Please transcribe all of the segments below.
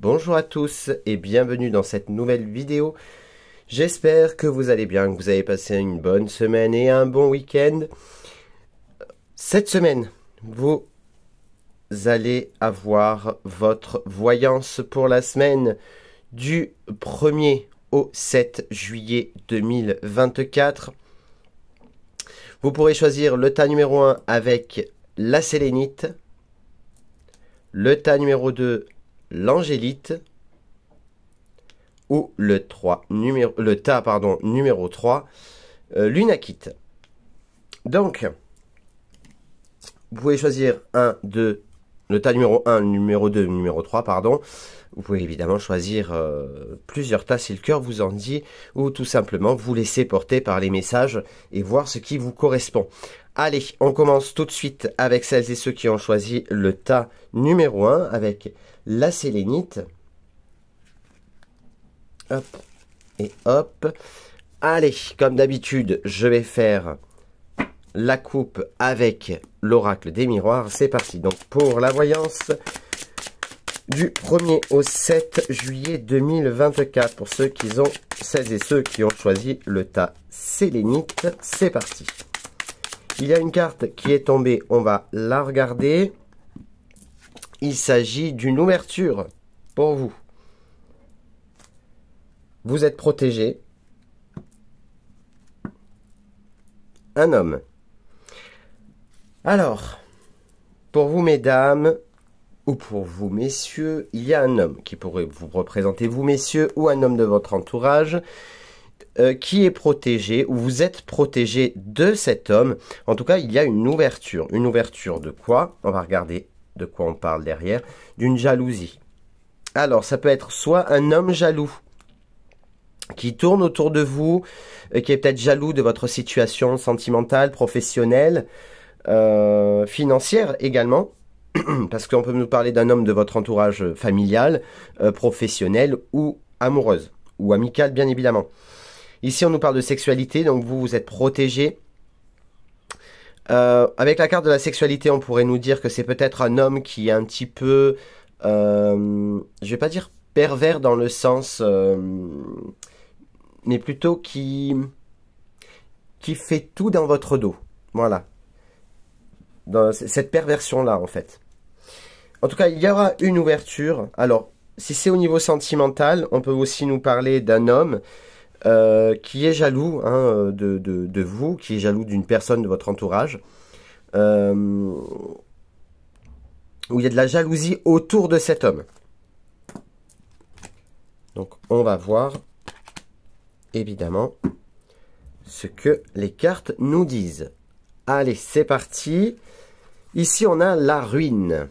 Bonjour à tous et bienvenue dans cette nouvelle vidéo. J'espère que vous allez bien, que vous avez passé une bonne semaine et un bon week-end. Cette semaine, vous allez avoir votre voyance pour la semaine du 1er au 7 juillet 2024. Vous pourrez choisir le tas numéro 1 avec la sélénite, le tas numéro 2 l'angélite ou le, 3, numéro, le tas pardon, numéro 3, lunaquite euh, l'unakite. Donc, vous pouvez choisir 1, 2, le tas numéro 1, numéro 2, numéro 3, pardon. Vous pouvez évidemment choisir euh, plusieurs tas si le cœur vous en dit, ou tout simplement vous laisser porter par les messages et voir ce qui vous correspond. Allez, on commence tout de suite avec celles et ceux qui ont choisi le tas numéro 1 avec la sélénite. Hop et hop. Allez, comme d'habitude, je vais faire la coupe avec l'oracle des miroirs. C'est parti. Donc pour la voyance du 1er au 7 juillet 2024 pour ceux ont celles et ceux qui ont choisi le tas sélénite. C'est parti. Il y a une carte qui est tombée, on va la regarder. Il s'agit d'une ouverture pour vous. Vous êtes protégé. Un homme. Alors, pour vous mesdames, ou pour vous messieurs, il y a un homme qui pourrait vous représenter vous messieurs, ou un homme de votre entourage, euh, qui est protégé, ou vous êtes protégé de cet homme. En tout cas, il y a une ouverture. Une ouverture de quoi On va regarder de quoi on parle derrière. D'une jalousie. Alors, ça peut être soit un homme jaloux, qui tourne autour de vous, euh, qui est peut-être jaloux de votre situation sentimentale, professionnelle, euh, financière également, parce qu'on peut nous parler d'un homme de votre entourage familial, professionnel ou amoureuse, ou amicale, bien évidemment. Ici, on nous parle de sexualité, donc vous, vous êtes protégé. Euh, avec la carte de la sexualité, on pourrait nous dire que c'est peut-être un homme qui est un petit peu, euh, je vais pas dire pervers dans le sens, euh, mais plutôt qui qui fait tout dans votre dos. Voilà, cette perversion là en fait. En tout cas, il y aura une ouverture. Alors, si c'est au niveau sentimental, on peut aussi nous parler d'un homme euh, qui est jaloux hein, de, vous, qui est jaloux d'une personne de votre entourage, euh, où il y a de la jalousie autour de cet homme. Donc on va voir, évidemment, ce que les cartes nous disent. Allez, c'est parti. Ici, on a la ruine.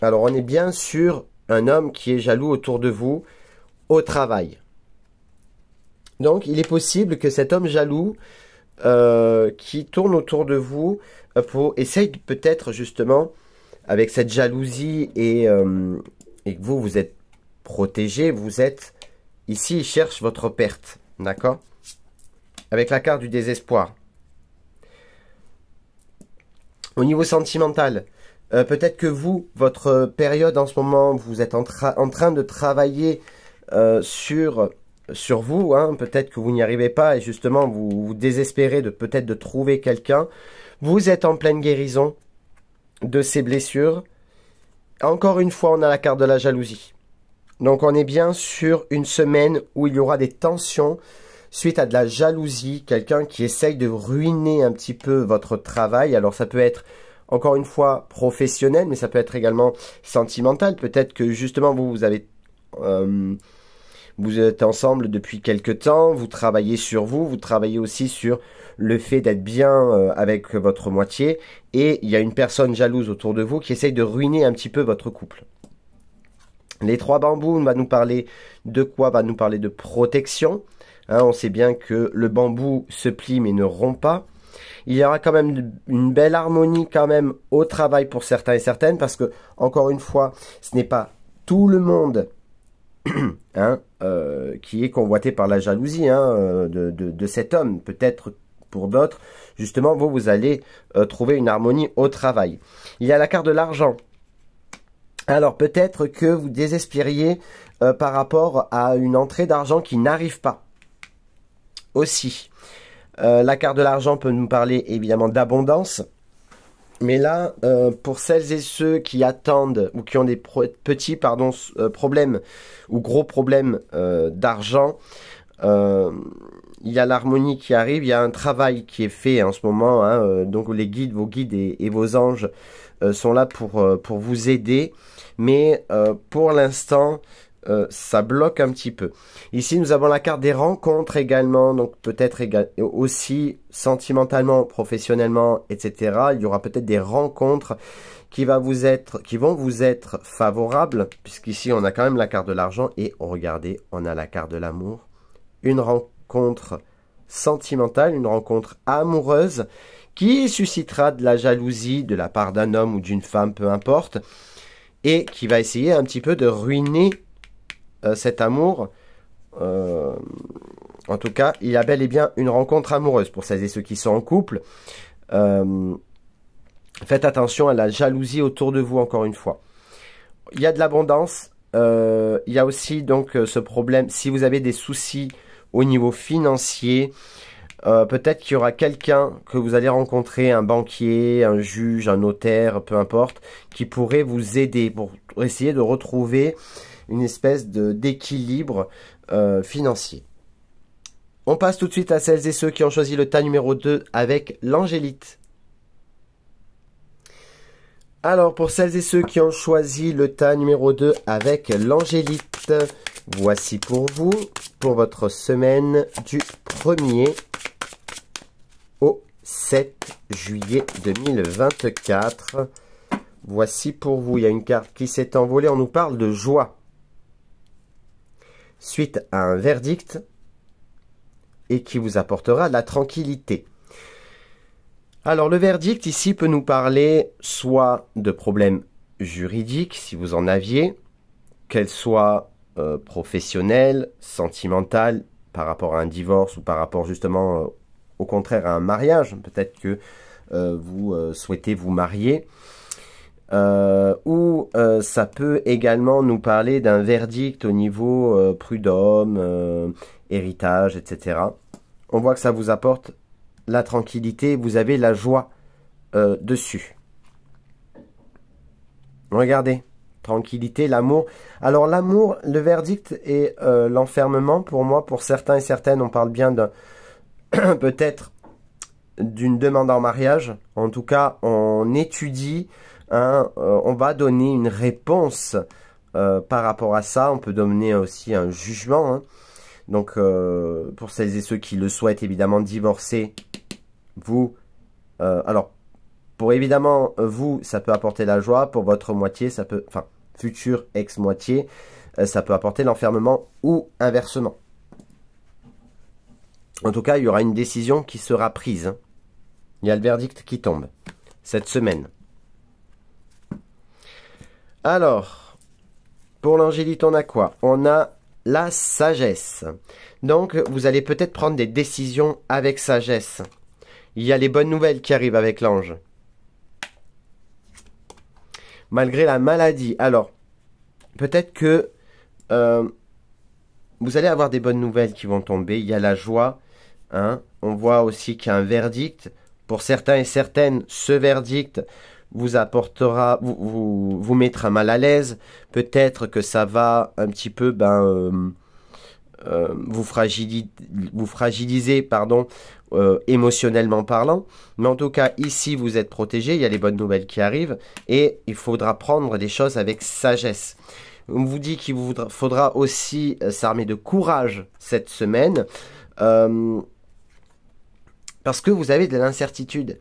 Alors, on est bien sur un homme qui est jaloux autour de vous au travail. Donc il est possible que cet homme jaloux euh, qui tourne autour de vous euh, essaye peut-être justement avec cette jalousie euh, et, que vous vous êtes protégé, vous êtes ici il cherche votre perte, d'accord Avec la carte du désespoir. Au niveau sentimental, peut-être que vous, votre période en ce moment, vous êtes en, train de travailler sur sur vous. Hein. Peut-être que vous n'y arrivez pas et justement vous, vous désespérez de peut-être de trouver quelqu'un. Vous êtes en pleine guérison de ces blessures. Encore une fois, on a la carte de la jalousie. Donc on est bien sur une semaine où il y aura des tensions suite à de la jalousie, quelqu'un qui essaye de ruiner un petit peu votre travail. Alors ça peut être encore une fois professionnel, mais ça peut être également sentimental. Peut-être que justement vous, vous avez... Euh, vous êtes ensemble depuis quelque temps, vous travaillez sur vous, vous travaillez aussi sur le fait d'être bien euh, avec votre moitié, et il y a une personne jalouse autour de vous qui essaye de ruiner un petit peu votre couple. Les trois bambous va nous parler de quoi Va nous parler de protection. Hein, on sait bien que le bambou se plie mais ne rompt pas. Il y aura quand même une belle harmonie quand même au travail pour certains et certaines parce que encore une fois, ce n'est pas tout le monde hein, euh, qui est convoité par la jalousie hein, euh, de, de, cet homme. Peut-être pour d'autres, justement, vous, vous allez euh, trouver une harmonie au travail. Il y a la carte de l'argent. Alors peut-être que vous désespériez par rapport à une entrée d'argent qui n'arrive pas. Aussi. la carte de l'argent peut nous parler évidemment d'abondance mais là, euh, pour celles et ceux qui attendent ou qui ont des petits pardon, euh, problèmes ou gros problèmes euh, d'argent, il y a l'harmonie qui arrive, il y a un travail qui est fait en ce moment. Hein, donc les guides, vos guides et, vos anges sont là pour, pour vous aider. Mais pour l'instant, euh, ça bloque un petit peu. Ici, nous avons la carte des rencontres également, donc peut-être aussi sentimentalement, professionnellement, etc. Il y aura peut-être des rencontres qui, qui vont vous être favorables, puisqu'ici, on a quand même la carte de l'argent et oh, regardez, on a la carte de l'amour. Une rencontre sentimentale, une rencontre amoureuse qui suscitera de la jalousie de la part d'un homme ou d'une femme, peu importe, et qui va essayer un petit peu de ruiner euh, cet amour, euh, en tout cas, il y a bel et bien une rencontre amoureuse pour celles et ceux qui sont en couple. Euh, faites attention à la jalousie autour de vous, encore une fois. Il y a de l'abondance. il y a aussi donc ce problème, si vous avez des soucis au niveau financier, peut-être qu'il y aura quelqu'un que vous allez rencontrer, un banquier, un juge, un notaire, peu importe, qui pourrait vous aider pour essayer de retrouver une espèce d'équilibre euh, financier. On passe tout de suite à celles et ceux qui ont choisi le tas numéro 2 avec l'angélite. Alors pour celles et ceux qui ont choisi le tas numéro 2 avec l'angélite, voici pour vous, pour votre semaine du 1er au 7 juillet 2024. Voici pour vous, il y a une carte qui s'est envolée, on nous parle de joie suite à un verdict et qui vous apportera la tranquillité. Alors le verdict ici peut nous parler soit de problèmes juridiques, si vous en aviez, qu'elles soient euh, professionnelles, sentimentales, par rapport à un divorce ou par rapport justement euh, au contraire à un mariage, peut-être que euh, vous souhaitez vous marier, euh, ou euh, ça peut également nous parler d'un verdict au niveau euh, prud'homme, héritage, etc. On voit que ça vous apporte la tranquillité, vous avez la joie dessus. Regardez, tranquillité, l'amour. Alors l'amour, le verdict et l'enfermement, pour moi, pour certains et certaines, on parle bien d'un peut-être d'une demande en mariage. En tout cas, on étudie euh, on va donner une réponse euh, par rapport à ça. On peut donner aussi un jugement. Hein. Donc, euh, pour celles et ceux qui le souhaitent, évidemment, divorcer, vous... alors, pour évidemment, vous, ça peut apporter la joie. Pour votre moitié, ça peut... Enfin, future ex-moitié, ça peut apporter l'enfermement ou inversement. En tout cas, il y aura une décision qui sera prise. Hein. Il y a le verdict qui tombe cette semaine. Alors, pour l'angélite, on a quoi On a la sagesse. Donc, vous allez peut-être prendre des décisions avec sagesse. Il y a les bonnes nouvelles qui arrivent avec l'ange. Malgré la maladie. Alors, peut-être que euh, vous allez avoir des bonnes nouvelles qui vont tomber. Il y a la joie. Hein. On voit aussi qu'il y a un verdict. Pour certains et certaines, ce verdict vous apportera, vous, vous, mettra mal à l'aise. Peut-être que ça va un petit peu ben, euh, euh, vous, fragiliser, vous fragiliser pardon, euh, émotionnellement parlant. Mais en tout cas, ici, vous êtes protégé, il y a les bonnes nouvelles qui arrivent et il faudra prendre des choses avec sagesse. On vous dit qu'il faudra aussi s'armer de courage cette semaine parce que vous avez de l'incertitude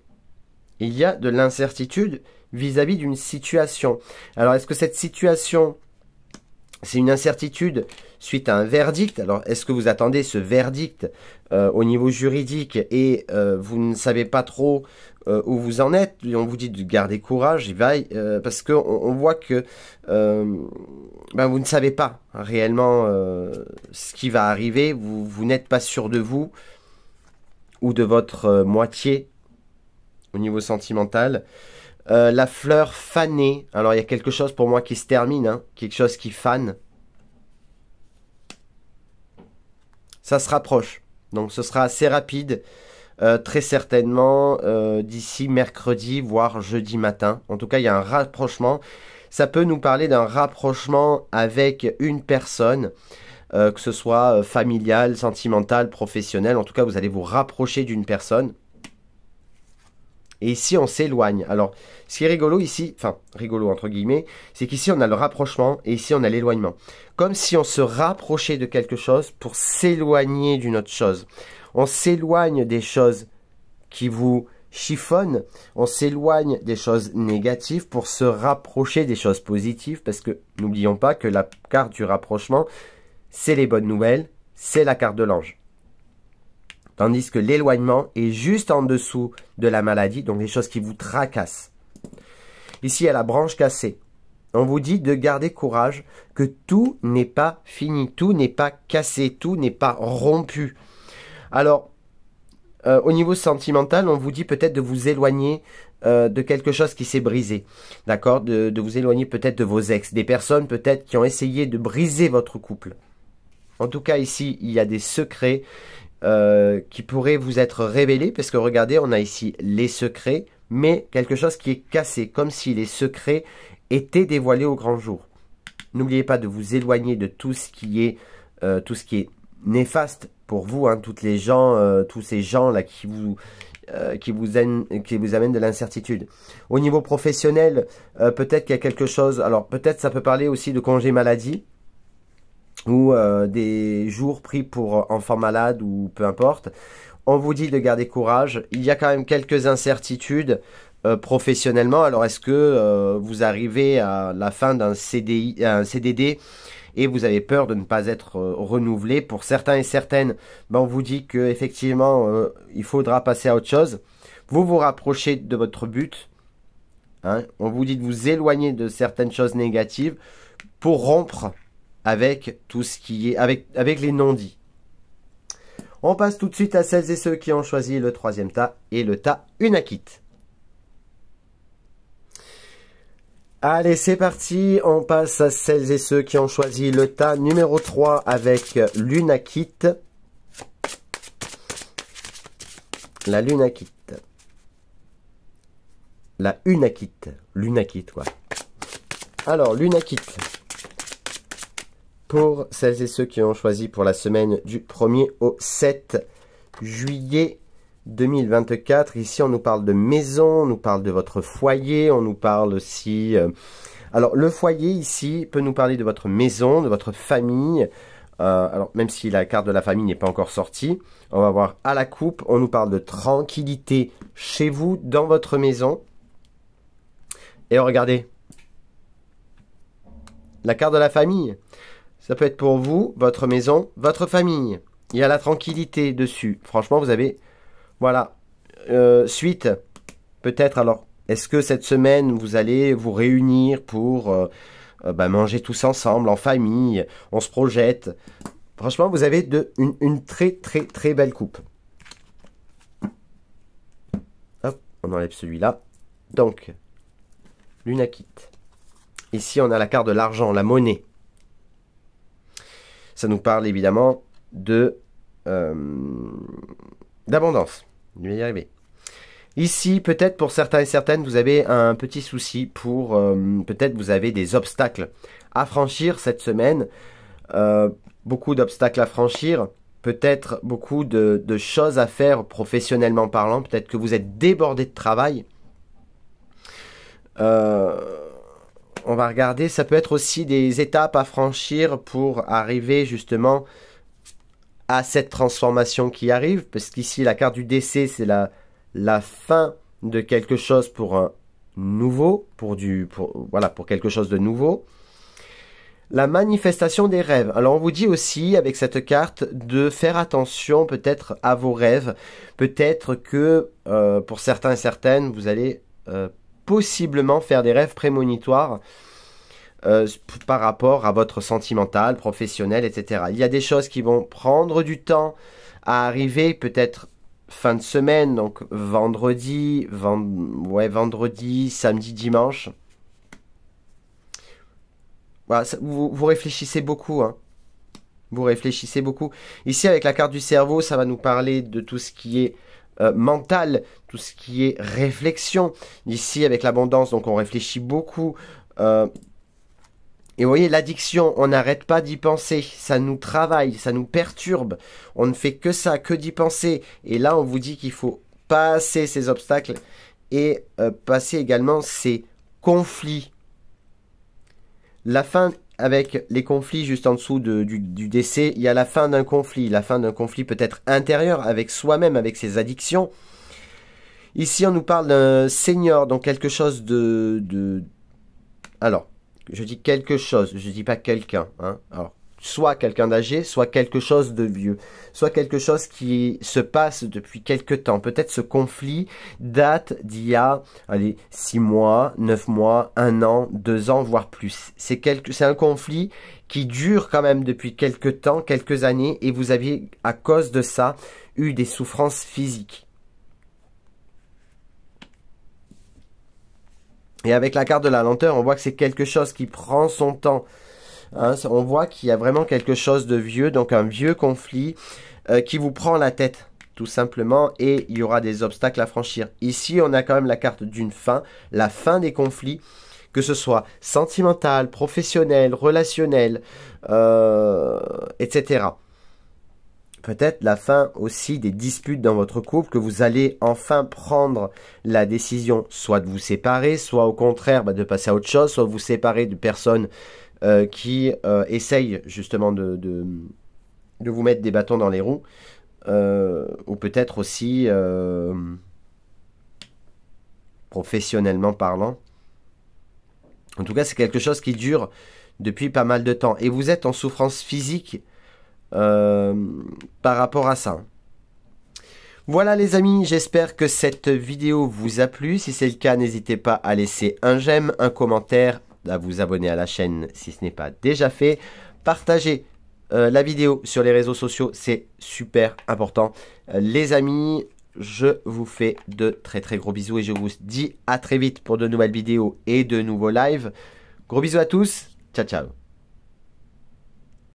il y a de l'incertitude vis-à-vis d'une situation. Alors, est-ce que cette situation, c'est une incertitude suite à un verdict Alors, est-ce que vous attendez ce verdict euh, au niveau juridique et euh, vous ne savez pas trop euh, où vous en êtes On vous dit de garder courage, vaille, parce qu'on on voit que ben, vous ne savez pas réellement ce qui va arriver, vous, vous n'êtes pas sûr de vous ou de votre moitié niveau sentimental. Euh, la fleur fanée. Alors, il y a quelque chose pour moi qui se termine, hein. quelque chose qui fane. Ça se rapproche. Donc, ce sera assez rapide. Euh, très certainement euh, d'ici mercredi, voire jeudi matin. En tout cas, il y a un rapprochement. Ça peut nous parler d'un rapprochement avec une personne, que ce soit familial, sentimental, professionnel. En tout cas, vous allez vous rapprocher d'une personne. Et ici, on s'éloigne. Alors, ce qui est rigolo ici, enfin, rigolo entre guillemets, c'est qu'ici, on a le rapprochement et ici, on a l'éloignement. Comme si on se rapprochait de quelque chose pour s'éloigner d'une autre chose. On s'éloigne des choses qui vous chiffonnent, on s'éloigne des choses négatives pour se rapprocher des choses positives, parce que n'oublions pas que la carte du rapprochement, c'est les bonnes nouvelles, c'est la carte de l'ange. Tandis que l'éloignement est juste en dessous de la maladie, donc les choses qui vous tracassent. Ici, a la branche cassée, on vous dit de garder courage, que tout n'est pas fini, tout n'est pas cassé, tout n'est pas rompu. Alors, euh, au niveau sentimental, on vous dit peut-être de vous éloigner euh, de quelque chose qui s'est brisé, d'accord de, de vous éloigner peut-être de vos ex, des personnes peut-être qui ont essayé de briser votre couple. En tout cas, ici, il y a des secrets, euh, qui pourrait vous être révélé, parce que regardez, on a ici les secrets, mais quelque chose qui est cassé, comme si les secrets étaient dévoilés au grand jour. N'oubliez pas de vous éloigner de tout ce qui est, euh, tout ce qui est néfaste pour vous, hein, toutes les gens, euh, tous ces gens là qui vous qui vous amènent, qui vous de l'incertitude. Au niveau professionnel, peut-être qu'il y a quelque chose. Alors peut-être ça peut parler aussi de congé maladie ou euh, des jours pris pour enfants euh, malades ou peu importe. On vous dit de garder courage. Il y a quand même quelques incertitudes euh, professionnellement. Alors est-ce que vous arrivez à la fin d'un CDI, un CDD et vous avez peur de ne pas être renouvelé Pour certains et certaines, ben, on vous dit que effectivement il faudra passer à autre chose. Vous vous rapprochez de votre but. Hein on vous dit de vous éloigner de certaines choses négatives pour rompre avec tout ce qui est avec, avec les non-dits. On passe tout de suite à celles et ceux qui ont choisi le troisième tas et le tas Unakit. Allez, c'est parti, on passe à celles et ceux qui ont choisi le tas numéro 3 avec l'Unakit. La Lunakit. La Unakit. Lunakit, quoi. Alors, Lunakit pour celles et ceux qui ont choisi pour la semaine du 1er au 7 juillet 2024. Ici, on nous parle de maison, on nous parle de votre foyer, on nous parle aussi... Euh, alors, le foyer, ici, peut nous parler de votre maison, de votre famille. Euh, alors, même si la carte de la famille n'est pas encore sortie, on va voir à la coupe, on nous parle de tranquillité chez vous, dans votre maison. Et regardez, la carte de la famille. Ça peut être pour vous, votre maison, votre famille. Il y a la tranquillité dessus. Franchement, vous avez... Voilà. Euh, suite, peut-être alors, est-ce que cette semaine, vous allez vous réunir pour euh, euh, bah, manger tous ensemble, en famille On se projette. Franchement, vous avez de, une, très très très belle coupe. Hop, on enlève celui-là. Donc, quitte Ici, on a la carte de l'argent, la monnaie. Ça nous parle évidemment de euh, d'abondance. Je vais y arriver. Ici, peut-être pour certains et certaines, vous avez un petit souci pour euh, peut-être vous avez des obstacles à franchir cette semaine. Euh, beaucoup d'obstacles à franchir, peut-être beaucoup de, de, choses à faire professionnellement parlant, peut-être que vous êtes débordé de travail. Euh, on va regarder, ça peut être aussi des étapes à franchir pour arriver justement à cette transformation qui arrive, parce qu'ici la carte du décès c'est la, la fin de quelque chose pour un nouveau, pour du, pour, voilà, pour quelque chose de nouveau. La manifestation des rêves. Alors on vous dit aussi avec cette carte de faire attention peut-être à vos rêves. Peut-être que euh, pour certains et certaines, vous allez euh, possiblement faire des rêves prémonitoires euh, par rapport à votre sentimental, professionnel, etc. Il y a des choses qui vont prendre du temps à arriver, peut-être fin de semaine, donc vendredi, ouais, vendredi, samedi, dimanche. vous, réfléchissez beaucoup. Hein. Vous réfléchissez beaucoup. Ici, avec la carte du cerveau, ça va nous parler de tout ce qui est euh, mental, tout ce qui est réflexion. Ici, avec l'abondance, donc on réfléchit beaucoup. Euh, et vous voyez, l'addiction, on n'arrête pas d'y penser, ça nous travaille, ça nous perturbe, on ne fait que ça, que d'y penser. Et là, on vous dit qu'il faut passer ces obstacles et euh, passer également ces conflits. La fin avec les conflits juste en dessous du, décès, il y a la fin d'un conflit, la fin d'un conflit peut-être intérieur avec soi-même, avec ses addictions. Ici, on nous parle d'un seigneur, donc quelque chose de, Alors, je dis quelque chose, je ne dis pas quelqu'un. Hein. Alors, soit quelqu'un d'âgé, soit quelque chose de vieux, soit quelque chose qui se passe depuis quelque temps. Peut-être ce conflit date d'il y a, allez, six mois, neuf mois, un an, deux ans, voire plus. C'est un conflit qui dure quand même depuis quelque temps, quelques années, et vous aviez à cause de ça, eu des souffrances physiques. Et avec la carte de la lenteur, on voit que c'est quelque chose qui prend son temps, Hein, on voit qu'il y a vraiment quelque chose de vieux, donc un vieux conflit euh, qui vous prend la tête tout simplement, et il y aura des obstacles à franchir. Ici, on a quand même la carte d'une fin, la fin des conflits, que ce soit sentimental, professionnel, relationnel, euh, etc. Peut-être la fin aussi des disputes dans votre couple, que vous allez enfin prendre la décision soit de vous séparer, soit au contraire bah, de passer à autre chose, soit vous séparer de personnes euh, qui euh, essaye justement de, vous mettre des bâtons dans les roues, euh, ou peut-être aussi professionnellement parlant. En tout cas, c'est quelque chose qui dure depuis pas mal de temps. Et vous êtes en souffrance physique par rapport à ça. Voilà les amis, j'espère que cette vidéo vous a plu. Si c'est le cas, n'hésitez pas à laisser un j'aime, un commentaire, à vous abonner à la chaîne si ce n'est pas déjà fait. Partagez euh, la vidéo sur les réseaux sociaux, c'est super important. Euh, les amis, je vous fais de très très gros bisous et je vous dis à très vite pour de nouvelles vidéos et de nouveaux lives. Gros bisous à tous, ciao ciao